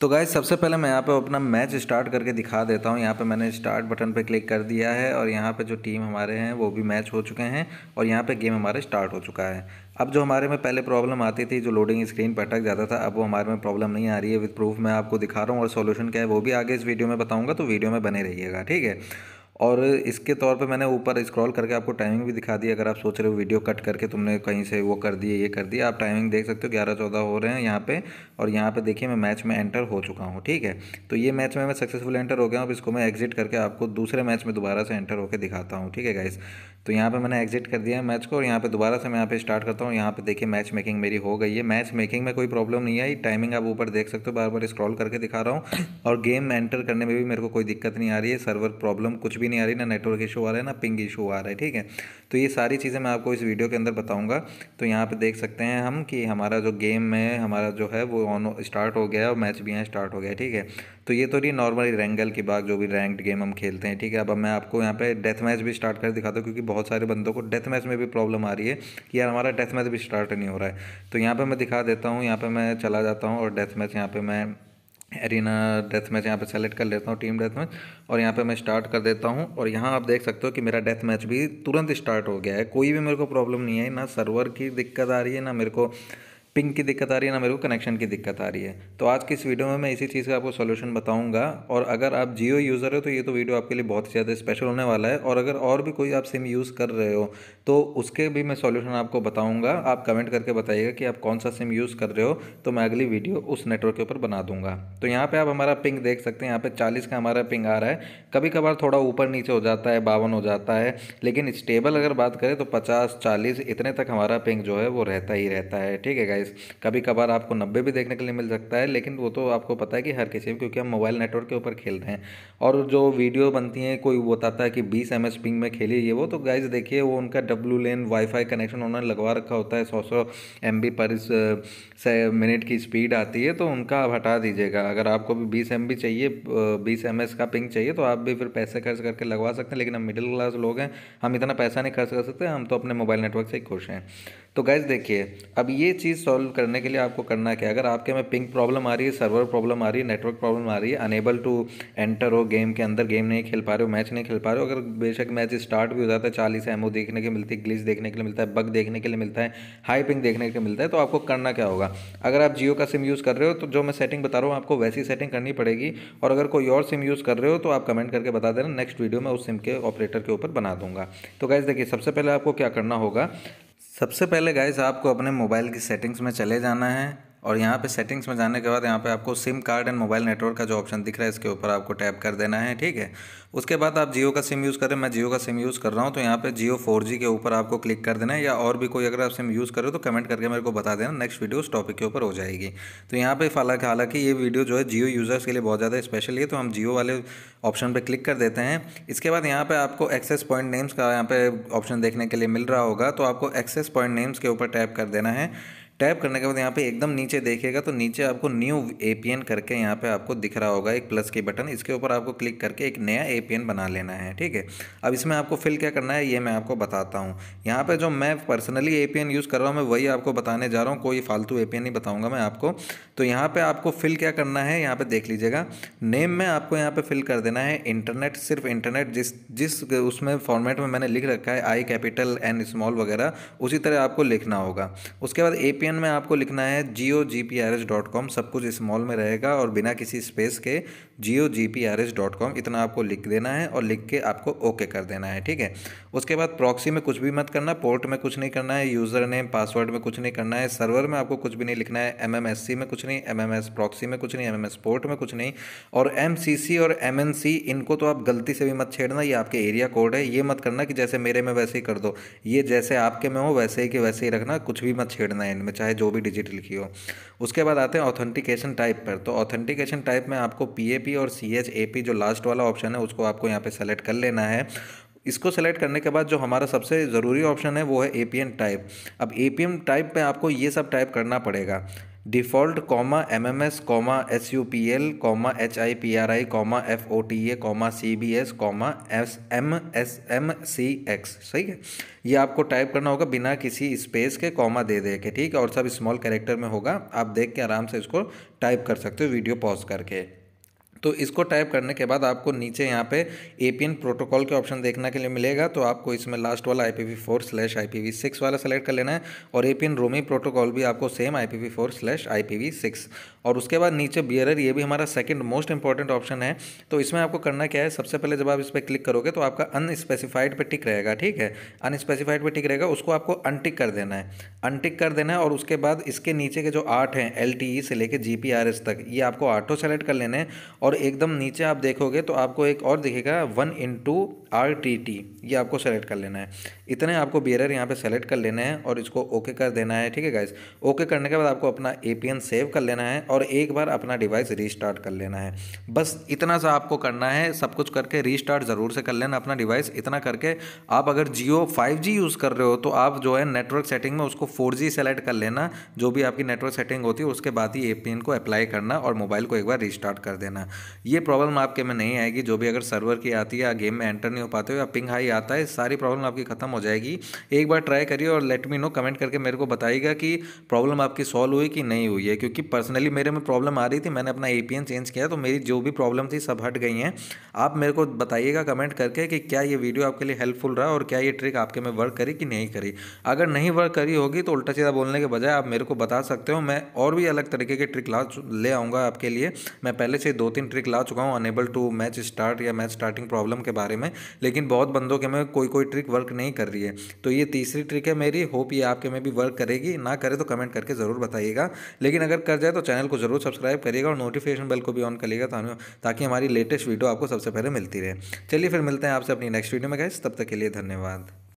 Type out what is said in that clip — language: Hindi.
तो गाय सबसे पहले मैं यहाँ पे अपना मैच स्टार्ट करके दिखा देता हूँ यहाँ पे मैंने स्टार्ट बटन पे क्लिक कर दिया है और यहाँ पे जो टीम हमारे हैं वो भी मैच हो चुके हैं और यहाँ पे गेम हमारे स्टार्ट हो चुका है अब जो हमारे में पहले प्रॉब्लम आती थी जो लोडिंग स्क्रीन पर अटक जाता था अब वो हमारे में प्रॉब्लम नहीं आ रही है विद प्रूफ मैं आपको दिखा रहा हूँ और सोल्यूशन क्या है वो भी आगे इस वीडियो में बताऊँगा तो वीडियो में बने रहिएगा ठीक है और इसके तौर पे मैंने ऊपर स्क्रॉल करके आपको टाइमिंग भी दिखा दी अगर आप सोच रहे हो वीडियो कट करके तुमने कहीं से वो कर दिए ये कर दिया आप टाइमिंग देख सकते हो ग्यारह चौदह हो रहे हैं यहाँ पे और यहाँ पे देखिए मैं मैच में एंटर हो चुका हूँ ठीक है तो ये मैच में मैं सक्सेसफुल एंटर हो गया हूँ अब इसको मैं एग्जिट करके आपको दूसरे मैच में दोबारा से एंटर होकर दिखाता हूँ ठीक है गाइस तो यहाँ पे मैंने एग्जिट कर दिया है मैच को और यहाँ पे दोबारा से मैं यहाँ पे स्टार्ट करता हूँ यहाँ पे देखिए मैच मेकिंग मेरी हो गई है मैच मेकिंग में कोई प्रॉब्लम नहीं आई टाइमिंग आप ऊपर देख सकते हो बार बार स्क्रॉल करके दिखा रहा हूँ और गेम में एंटर करने में भी मेरे को कोई दिक्कत नहीं आ रही है सर्वर प्रॉब्लम कुछ भी नहीं आ रही ना नेटवर्क इशू आ रहा है ना पिंग इशू आ रहा है ठीक है तो ये सारी चीज़ें मैं आपको इस वीडियो के अंदर बताऊँगा तो यहाँ पर देख सकते हैं हम कि हमारा जो गेम है हमारा जो है वो ऑन स्टार्ट हो गया है और मैच भी यहाँ स्टार्ट हो गया ठीक है तो ये तो नहीं नॉर्मली रैंगल की बात जो भी रैंक्ड गेम हम खेलते हैं ठीक है अब मैं आपको यहाँ पर डेथ मैच भी स्टार्ट कर दिखाता हूँ क्योंकि बहुत सारे बंदों को डेथ मैच में भी प्रॉब्लम आ रही है कि यार हमारा डेथ मैच भी स्टार्ट नहीं हो रहा है तो यहाँ पर मैं दिखा देता हूँ यहाँ पर मैं चला जाता हूँ और डेथ मैच यहाँ पर मैं एरिना डेथ मैच यहाँ पे सेलेक्ट कर लेता हूँ टीम डेथ मैच और यहाँ पे मैं स्टार्ट कर देता हूँ और यहाँ आप देख सकते हो कि मेरा डेथ मैच भी तुरंत स्टार्ट हो गया है कोई भी मेरे को प्रॉब्लम नहीं है ना सर्वर की दिक्कत आ रही है ना मेरे को पिंक की दिक्कत आ रही है ना मेरे को कनेक्शन की दिक्कत आ रही है तो आज की इस वीडियो में मैं इसी चीज़ का आपको सोल्यूशन बताऊंगा और अगर आप जियो यूज़र हो तो ये तो वीडियो आपके लिए बहुत ही ज़्यादा स्पेशल होने वाला है और अगर और भी कोई आप सिम यूज़ कर रहे हो तो उसके भी मैं सोल्यूशन आपको बताऊँगा आप कमेंट करके बताइएगा कि आप कौन सा सिम यूज़ कर रहे हो तो मैं अगली वीडियो उस नेटवर्क के ऊपर बना दूंगा तो यहाँ पर आप हमारा पिंक देख सकते हैं यहाँ पर चालीस का हमारा पिंक आ रहा है कभी कभार थोड़ा ऊपर नीचे हो जाता है बावन हो जाता है लेकिन स्टेबल अगर बात करें तो पचास चालीस इतने तक हमारा पिंक जो है वो रहता ही रहता है ठीक है डिवाइस कभी कभार आपको नब्बे भी देखने के लिए मिल सकता है लेकिन वो तो आपको पता है कि हर किसी में क्योंकि हम मोबाइल नेटवर्क के ऊपर खेलते हैं और जो वीडियो बनती हैं कोई बताता है कि बीस एम एस पिंग में खेली ये वो तो गाइज देखिए वो उनका डब्लू लेन वाईफाई कनेक्शन उन्होंने लगवा रखा होता है सौ सौ एम बी पर मिनट की स्पीड आती है तो उनका आप हटा दीजिएगा अगर आपको भी बीस एम बी चाहिए बीस एम एस का पिंग चाहिए तो आप भी फिर पैसे खर्च करके लगवा सकते हैं लेकिन हम मिडिल क्लास लोग हैं हम इतना पैसा नहीं खर्च कर सकते हम तो अपने मोबाइल नेटवर्क से ही खुश हैं तो गैस देखिए अब ये चीज़ सॉल्व करने के लिए आपको करना क्या है अगर आपके में पिंक प्रॉब्लम आ रही है सर्वर प्रॉब्लम आ रही है नेटवर्क प्रॉब्लम आ रही है अनेबल टू एंटर हो गेम के अंदर गेम नहीं खेल पा रहे हो मैच नहीं खेल पा रहे हो अगर बेशक मैच स्टार्ट भी हो जाता है चालीस एमओ देखने के मिलती है ग्लिच देखने के लिए मिलता है बग देखने के लिए मिलता है हाई पिंक देखने के लिए मिलता है तो आपको करना क्या होगा अगर आप जियो का सिम यूज़ कर रहे हो तो जो मैं सेटिंग बता रहा हूँ आपको वैसी सेटिंग करनी पड़ेगी और अगर कोई और सिम यूज़ कर रहे हो तो आप कमेंट करके बता देना नेक्स्ट वीडियो में उस सिम के ऑपरेटर के ऊपर बना दूंगा तो गैस देखिए सबसे पहले आपको क्या करना होगा सबसे पहले गाइस आपको अपने मोबाइल की सेटिंग्स में चले जाना है और यहाँ पे सेटिंग्स में जाने के बाद यहाँ पे आपको SIM card and mobile network का जो ऑप्शन दिख रहा है इसके ऊपर आपको टैप कर देना है ठीक है उसके बाद आप जियो का सिम यूज़ करें मैं जियो का सिम यूज़ कर रहा हूँ तो यहाँ पे जियो फोर के ऊपर आपको क्लिक कर देना है या और भी कोई अगर आप सिम यूज़ करें तो कमेंट करके मेरे को बता देना नेक्स्ट वीडियो उस टॉपिक के ऊपर हो जाएगी तो यहाँ पर हालांकि हालांकि ये वीडियो जो है जियो यूज़र्स के लिए बहुत ज़्यादा स्पेशल है तो हम जियो वाले ऑप्शन पर क्लिक कर देते हैं इसके बाद यहाँ पर आपको एक्सेस पॉइंट नेम्स का यहाँ पे ऑप्शन देखने के लिए मिल रहा होगा तो आपको एक्सेस पॉइंट नेम्स के ऊपर टैप कर देना है टैप करने के बाद यहाँ पे एकदम नीचे देखिएगा तो नीचे आपको न्यू एपीएन करके यहाँ पे आपको दिख रहा होगा एक प्लस के बटन इसके ऊपर आपको क्लिक करके एक नया एपीएन बना लेना है ठीक है अब इसमें आपको फिल क्या करना है ये मैं आपको बताता हूँ यहाँ पर जो मैं पर्सनली ए यूज़ कर रहा हूँ मैं वही आपको बताने जा रहा हूँ कोई फालतू ए नहीं बताऊँगा मैं आपको तो यहाँ पर आपको फिल क्या करना है यहाँ पर देख लीजिएगा नेम में आपको यहाँ पर फिल कर देना है इंटरनेट सिर्फ इंटरनेट जिस जिस उसमें फॉर्मेट में मैंने लिख रखा है आई कैपिटल एन स्मॉल वगैरह उसी तरह आपको लिखना होगा उसके बाद ए वीपीएन में आपको लिखना है Jio G P R S dot com सब कुछ स्मॉल में रहेगा और बिना किसी स्पेस के Jio G P R S dot com इतना आपको लिख देना है और लिख के आपको ओके कर देना है ठीक है उसके बाद प्रॉक्सी में कुछ भी मत करना पोर्ट में कुछ नहीं करना है यूज़र नेम पासवर्ड में कुछ नहीं करना है सर्वर में आपको कुछ भी नहीं लिखना है एम एम एस सी में कुछ नहीं एम एम एस प्रॉक्सी में कुछ नहीं एम एम एस पोर्ट में कुछ नहीं और एम सी सी और एम एन सी इनको तो आप गलती से भी मत छेड़ना ये आपके एरिया कोड है ये मत करना कि जैसे मेरे में वैसे ही कर दो ये जैसे आपके में हो वैसे ही के वैसे ही रखना कुछ भी मत छेड़ना है इनमें चाहे जो भी डिजिटल लिखी हो उसके बाद आते हैं ऑथेंटिकेशन टाइप पर तो ऑथेंटिकेशन टाइप में आपको पी और सी जो लास्ट वाला ऑप्शन है उसको आपको यहाँ पर सेलेक्ट कर लेना है इसको सेलेक्ट करने के बाद जो हमारा सबसे ज़रूरी ऑप्शन है वो है ए टाइप अब ए टाइप पर आपको ये सब टाइप करना पड़ेगा default comma M M S comma S U P L comma H I P R I comma F O T A comma C B S comma S M S M C X सही है ये आपको टाइप करना होगा बिना किसी स्पेस के कॉमा दे दे के ठीक है और सब स्मॉल कैरेक्टर में होगा आप देख के आराम से इसको टाइप कर सकते हो वीडियो पॉज करके तो इसको टाइप करने के बाद आपको नीचे यहाँ पे एन प्रोटोकॉल के ऑप्शन देखने के लिए मिलेगा तो आपको इसमें लास्ट वाला I P V four slash I P V six वाला सेलेक्ट कर लेना है और एन रोमी प्रोटोकॉल भी आपको same I P V four slash I P V six और उसके बाद नीचे बियरर ये भी हमारा सेकेंड मोस्ट इंपॉर्टेंट ऑप्शन है तो इसमें आपको करना क्या है सबसे पहले जब आप इस पर क्लिक करोगे तो आपका अनस्पेसिफाइड पर टिक रहेगा ठीक है अनस्पेसिफाइड पर टिक रहेगा उसको आपको अनटिक कर देना है अनटिक कर देना है और उसके बाद इसके नीचे के जो आठ हैं एल e से लेकर जी तक ये आपको आठों सेलेक्ट कर लेने हैं और और एकदम नीचे आप देखोगे तो आपको एक और दिखेगा one into R T T ये आपको सेलेक्ट कर लेना है इतने आपको बियरर यहाँ पे सेलेक्ट कर लेना है और इसको ओके कर देना है ठीक है गाइस ओके करने के बाद आपको अपना ए सेव कर लेना है और एक बार अपना डिवाइस रीस्टार्ट कर लेना है बस इतना सा आपको करना है सब कुछ करके रीस्टार्ट ज़रूर से कर लेना अपना डिवाइस इतना करके आप अगर जियो फाइव यूज़ कर रहे हो तो आप जो है नेटवर्क सेटिंग में उसको फोर सेलेक्ट कर लेना जो भी आपकी नेटवर्क सेटिंग होती है उसके बाद ही ए को अप्लाई करना और मोबाइल को एक बार रिस्टार्ट कर देना ये प्रॉब्लम आपके में नहीं आएगी जो भी अगर सर्वर की आती है या गेम में एंटर नहीं हो पाते हो या पिंग हाई आता है सारी प्रॉब्लम आपकी खत्म हो जाएगी एक बार ट्राई करिए और लेट मी नो कमेंट करके मेरे को बताइएगा कि प्रॉब्लम आपकी सॉल्व हुई कि नहीं हुई है क्योंकि पर्सनली मेरे में प्रॉब्लम आ रही थी मैंने अपना ए चेंज किया तो मेरी जो भी प्रॉब्लम थी सब हट गई हैं आप मेरे को बताइएगा कमेंट करके कि क्या ये वीडियो आपके लिए हेल्पफुल रहा और क्या ये ट्रिक आपके में वर्क करी कि नहीं करी अगर नहीं वर्क करी होगी तो उल्टा सीधा बोलने के बजाय आप मेरे को बता सकते हो मैं और भी अलग तरीके के ट्रिक ला ले आऊँगा आपके लिए मैं पहले से दो तीन तीन ट्रिक ला चुका हूँ अनेबल टू मैच स्टार्ट या मैच स्टार्टिंग प्रॉब्लम के बारे में लेकिन बहुत बंदों के में कोई कोई ट्रिक वर्क नहीं कर रही है तो ये तीसरी ट्रिक है मेरी होप ये आपके में भी वर्क करेगी ना करे तो कमेंट करके ज़रूर बताइएगा लेकिन अगर कर जाए तो चैनल को ज़रूर सब्सक्राइब करिएगा और नोटिफिकेशन बेल को भी ऑन करिएगा ताकि हमारी लेटेस्ट वीडियो आपको सबसे पहले मिलती रहे चलिए फिर मिलते हैं आपसे अपनी नेक्स्ट वीडियो में गए तब तक के लिए धन्यवाद